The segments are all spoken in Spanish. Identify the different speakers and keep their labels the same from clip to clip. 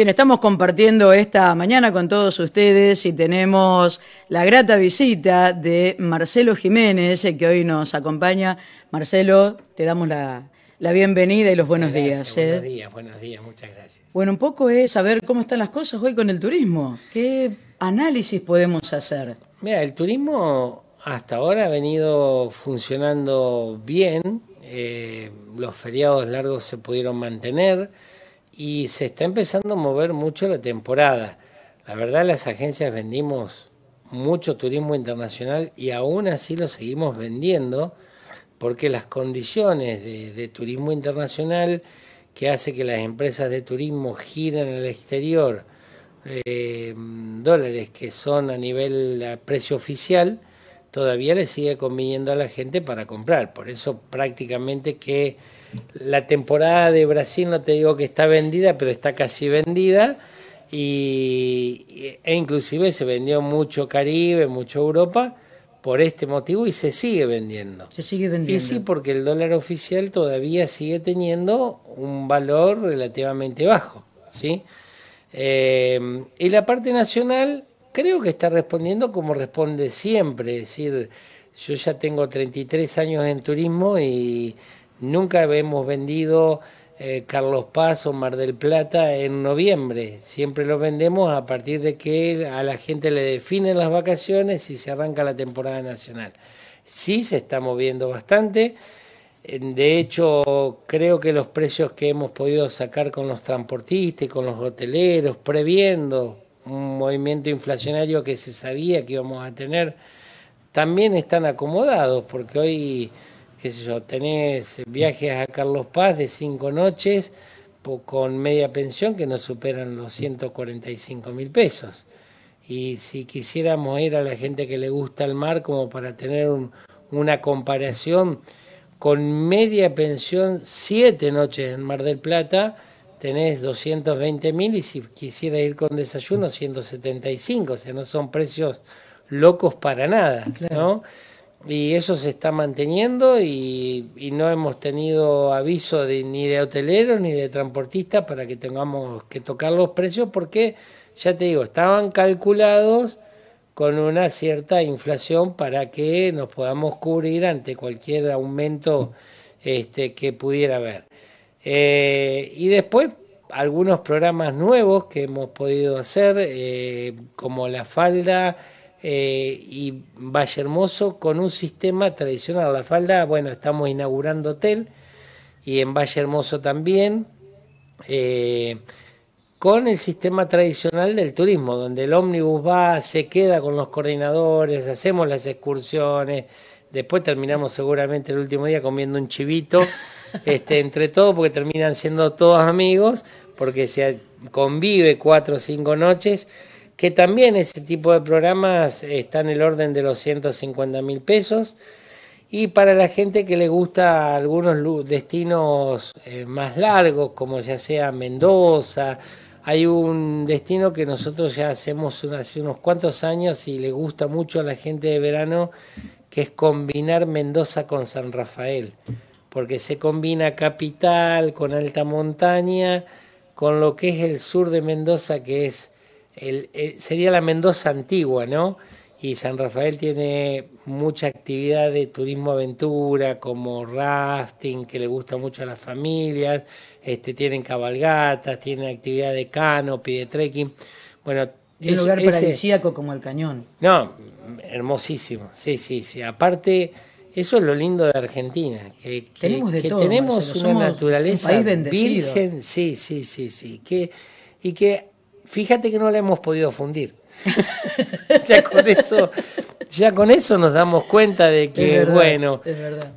Speaker 1: Estamos compartiendo esta mañana con todos ustedes y tenemos la grata visita de Marcelo Jiménez, el eh, que hoy nos acompaña. Marcelo, te damos la, bienvenida y los buenos días. Buenos eh.
Speaker 2: días, buenos días, muchas gracias.
Speaker 1: Bueno, un poco es saber cómo están las cosas hoy con el turismo. ¿Qué análisis podemos hacer?
Speaker 2: Mira, el turismo hasta ahora ha venido funcionando bien. Eh, los feriados largos se pudieron mantener y se está empezando a mover mucho la temporada. La verdad las agencias vendimos mucho turismo internacional y aún así lo seguimos vendiendo porque las condiciones de, turismo internacional que hace que las empresas de turismo giren al exterior eh, dólares que son a nivel precio oficial, todavía le sigue conviniendo a la gente para comprar. Por eso prácticamente que la temporada de Brasil no te digo que está vendida, pero está casi vendida. Y, e inclusive se vendió mucho Caribe, mucho Europa por este motivo y se sigue vendiendo. Se sigue vendiendo. Y sí, porque el dólar oficial todavía sigue teniendo un valor relativamente bajo, ¿sí? Eh, y la parte nacional creo que está respondiendo como responde siempre, es decir, yo ya tengo 33 años en turismo y Nunca hemos vendido eh, Carlos Paz o Mar del Plata en noviembre. Siempre lo vendemos a partir de que a la gente le definen las vacaciones y se arranca la temporada nacional. Sí se está moviendo bastante. De hecho, creo que los precios que hemos podido sacar con los transportistas y con los hoteleros, previendo un movimiento inflacionario que se sabía que íbamos a tener, también están acomodados, porque hoy qué sé yo, tenés viajes a Carlos Paz de cinco noches con media pensión que no superan los 145 mil pesos. Y si quisiéramos ir a la gente que le gusta el mar como para tener una comparación, con media pensión, siete noches en Mar del Plata, tenés 220 mil y si quisieras ir con desayuno, 175, o sea, no son precios locos para nada, ¿no? y eso se está manteniendo y, no hemos tenido aviso ni de hoteleros ni de transportistas para que tengamos que tocar los precios porque, ya te digo, estaban calculados con una cierta inflación para que nos podamos cubrir ante cualquier aumento este, que pudiera haber. Eh, y después algunos programas nuevos que hemos podido hacer, eh, como la falda, eh, y Valle Hermoso con un sistema tradicional. La falda, bueno, estamos inaugurando hotel y en Valle Hermoso también, eh, con el sistema tradicional del turismo, donde el ómnibus va, se queda con los coordinadores, hacemos las excursiones, después terminamos seguramente el último día comiendo un chivito, este, entre todos, porque terminan siendo todos amigos, porque se convive cuatro o cinco noches que también ese tipo de programas está en el orden de los 150 mil pesos. Y para la gente que le gusta algunos destinos eh, más largos, como ya sea Mendoza, hay un destino que nosotros ya hacemos hace unos cuantos años y le gusta mucho a la gente de verano, que es combinar Mendoza con San Rafael, porque se combina capital con alta montaña, con lo que es el sur de Mendoza, que es sería la Mendoza antigua, ¿no? Y San Rafael tiene mucha actividad de turismo aventura, como rafting, que le gusta mucho a las familias, este, tienen cabalgatas, tienen actividad de canopy, de trekking. Bueno, un lugar paradisíaco
Speaker 1: como el cañón.
Speaker 2: No, hermosísimo, sí, sí, sí. Aparte, eso es lo lindo de Argentina, que, tenemos, de todo, tenemos una naturaleza virgen, sí, sí, sí, sí, y que fíjate que no la hemos podido fundir. ya con eso ya con eso nos damos cuenta de que, bueno,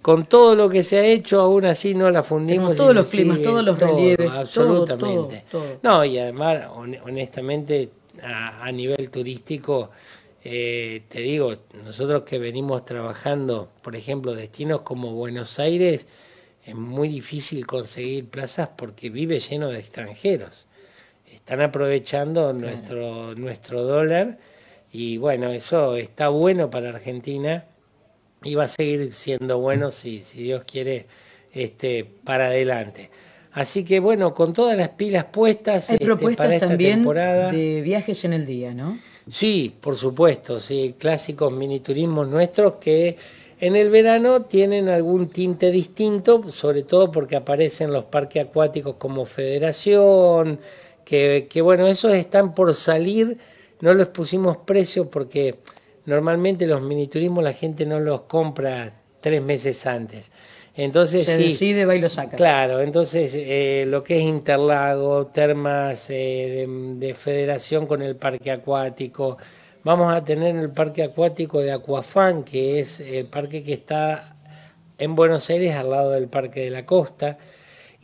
Speaker 2: con todo lo que se ha hecho, aún así no la fundimos. todos los climas, todos los relieves. Absolutamente. no, y además, honestamente, a, nivel turístico, eh, te digo, nosotros que venimos trabajando, por ejemplo, destinos como Buenos Aires, es muy difícil conseguir plazas porque vive lleno de extranjeros. Están aprovechando nuestro, nuestro dólar y bueno, eso está bueno para Argentina y va a seguir siendo bueno si, si Dios quiere este, para adelante. Así que bueno, con todas las pilas puestas este, para esta también temporada. De
Speaker 1: viajes en el día, ¿no?
Speaker 2: Sí, por supuesto, sí, clásicos miniturismos nuestros que en el verano tienen algún tinte distinto, sobre todo porque aparecen los parques acuáticos como Federación, que, bueno, esos están por salir, no les pusimos precio porque normalmente los miniturismos la gente no los compra tres meses antes. Entonces, se decide, va y lo saca. Claro, entonces eh, lo que es Interlago, termas eh, de, de, federación con el parque acuático, vamos a tener el parque acuático de Acuafán, que es el parque que está en Buenos Aires al lado del Parque de la Costa.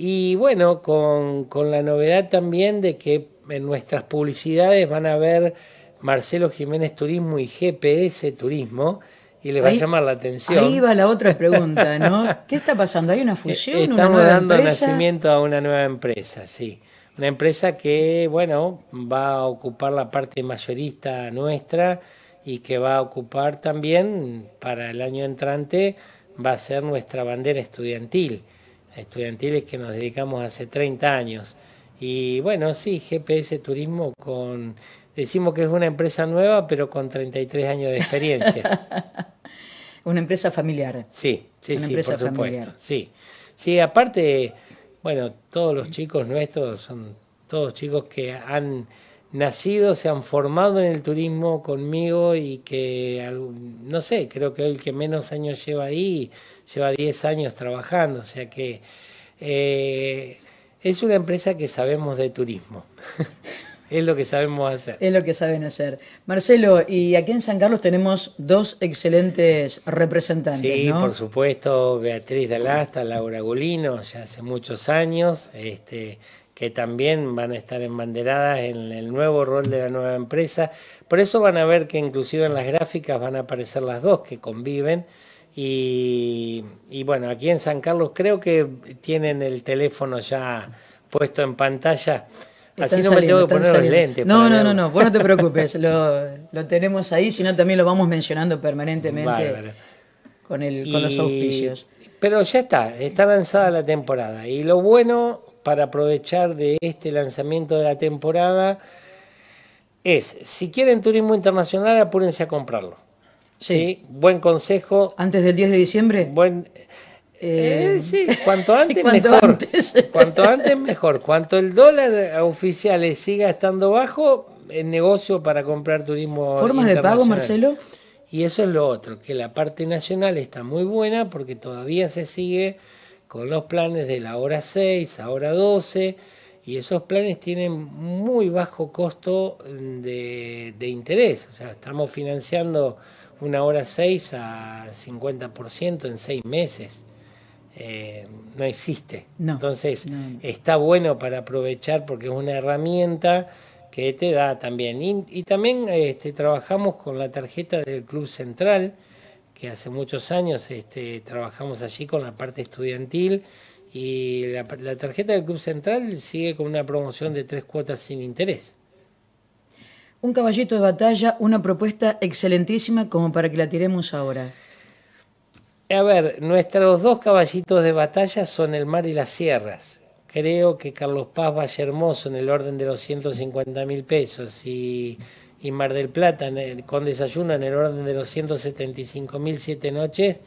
Speaker 2: Y bueno, con, la novedad también de que en nuestras publicidades van a ver Marcelo Jiménez Turismo y GPS Turismo y les va a llamar la atención. Ahí va la otra pregunta, ¿no?
Speaker 1: ¿Qué está pasando? ¿Hay una eh, fusión? Estamos una nueva dando nacimiento
Speaker 2: a una nueva empresa, sí. Una empresa que, bueno, va a ocupar la parte mayorista nuestra y que va a ocupar también para el año entrante, va a ser nuestra bandera estudiantil estudiantiles que nos dedicamos hace 30 años. Y bueno, sí, GPS Turismo con, decimos que es una empresa nueva, pero con 33 años de experiencia.
Speaker 1: una empresa familiar. Sí, sí, sí, por supuesto.
Speaker 2: Sí. sí, aparte, bueno, todos los chicos nuestros son todos chicos que han nacido, se han formado en el turismo conmigo y que, no sé, creo que el que menos años lleva ahí, lleva 10 años trabajando, o sea que eh, es una empresa que sabemos de turismo. es lo que sabemos hacer.
Speaker 1: Es lo que saben hacer. Marcelo, y aquí en San Carlos tenemos dos excelentes representantes. Sí, por
Speaker 2: supuesto, Beatriz Dalasta, Laura Golino, ya hace muchos años, este, que también van a estar embanderadas en el nuevo rol de la nueva empresa. Por eso van a ver que inclusive en las gráficas van a aparecer las dos que conviven. Y, bueno, aquí en San Carlos creo que tienen el teléfono ya puesto en pantalla. Así no me tengo que poner No, no, no, no, vos no te preocupes,
Speaker 1: lo, tenemos ahí, sino también lo vamos mencionando
Speaker 2: permanentemente con, el, con los auspicios. Pero ya está, está lanzada la temporada. Y lo bueno para aprovechar de este lanzamiento de la temporada es, si quieren turismo internacional, apúrense a comprarlo. Sí. Buen consejo. ¿Antes del 10 de diciembre? Buen... Eh, eh, sí, cuanto antes mejor. cuanto antes mejor. Cuanto el dólar oficial siga estando bajo, el negocio para comprar turismo. ¿Formas de pago, Marcelo? Y eso es lo otro, que la parte nacional está muy buena porque todavía se sigue con los planes de la hora 6 a hora 12 y esos planes tienen muy bajo costo de, interés. O sea, estamos financiando una hora 6 a 50% en 6 meses. Eh, no existe. Entonces, está bueno para aprovechar porque es una herramienta que te da también. Y, también este, trabajamos con la tarjeta del Club Central, que hace muchos años este, trabajamos allí con la parte estudiantil y la, tarjeta del Club Central sigue con una promoción de tres cuotas sin interés.
Speaker 1: Un caballito de batalla, una propuesta excelentísima como para que la tiremos ahora.
Speaker 2: A ver, nuestros dos caballitos de batalla son el mar y las sierras. Creo que Carlos Paz Valle Hermoso en el orden de los 150 mil pesos y y Mar del Plata con desayuno en el orden de los 175.007 noches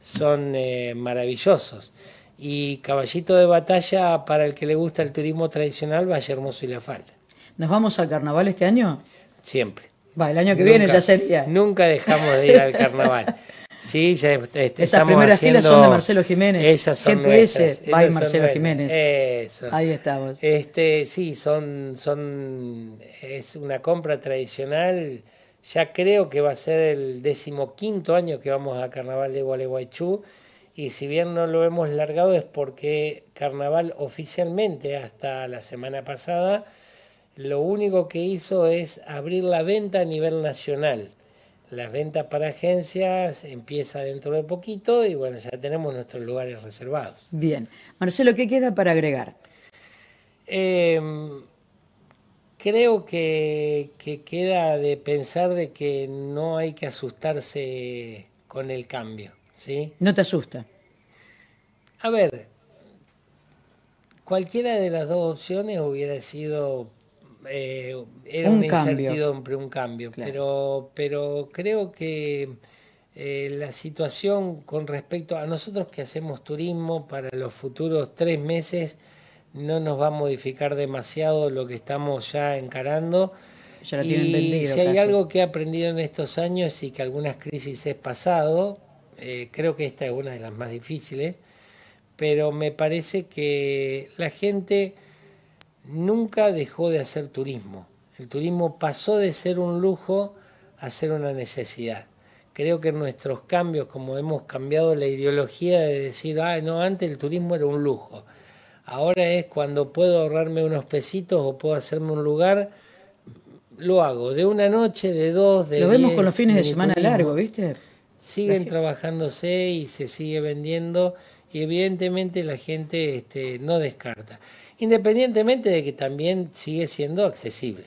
Speaker 2: son eh, maravillosos. Y caballito de batalla para el que le gusta el turismo tradicional, Valle Hermoso y La Falda.
Speaker 1: ¿Nos vamos al carnaval este año? Siempre. Va, el año que viene ya sería.
Speaker 2: Nunca dejamos de ir al carnaval. Sí, este, Esas primeras filas son de Marcelo Jiménez. Esas son de Marcelo Jiménez. Ahí estamos. Este, sí, son, son, es una compra tradicional. Ya creo que va a ser el decimoquinto año que vamos a Carnaval de Gualeguaychú. Y si bien no lo hemos largado es porque Carnaval oficialmente hasta la semana pasada lo único que hizo es abrir la venta a nivel nacional las ventas para agencias empieza dentro de poquito y bueno, ya tenemos nuestros lugares reservados.
Speaker 1: Bien. Marcelo, ¿qué queda para agregar?
Speaker 2: Em, creo que, que, queda de pensar de que no hay que asustarse con el cambio, ¿sí? No te asusta. A ver, cualquiera de las dos opciones hubiera sido eh, era un incertidumbre, un cambio. Pero, creo que eh, la situación con respecto a nosotros que hacemos turismo para los futuros tres meses no nos va a modificar demasiado lo que estamos ya encarando. Si hay algo que he aprendido en estos años y que algunas crisis he pasado, eh, creo que esta es una de las más difíciles, pero me parece que la gente nunca dejó de hacer turismo. El turismo pasó de ser un lujo a ser una necesidad. Creo que nuestros cambios, como hemos cambiado la ideología de decir, ah, no, antes el turismo era un lujo. Ahora es cuando puedo ahorrarme unos pesitos o puedo hacerme un lugar, lo hago de una noche, de dos, de Lo vemos con los fines de semana largos largo, ¿viste? Siguen trabajándose y se sigue vendiendo y evidentemente la gente este, no descarta independientemente de que también sigue siendo accesible.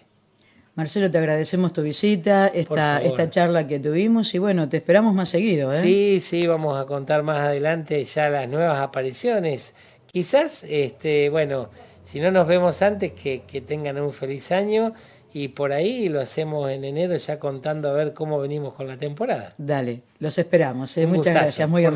Speaker 1: Marcelo, te agradecemos tu visita, esta, esta charla que tuvimos y bueno, te esperamos más seguido. ¿eh? Sí,
Speaker 2: sí, vamos a contar más adelante ya las nuevas apariciones. Quizás, este, bueno, si no nos vemos antes, que, tengan un feliz año y por ahí lo hacemos en enero ya contando a ver cómo venimos con la temporada.
Speaker 1: Dale, los esperamos. ¿eh? Muchas gracias, muy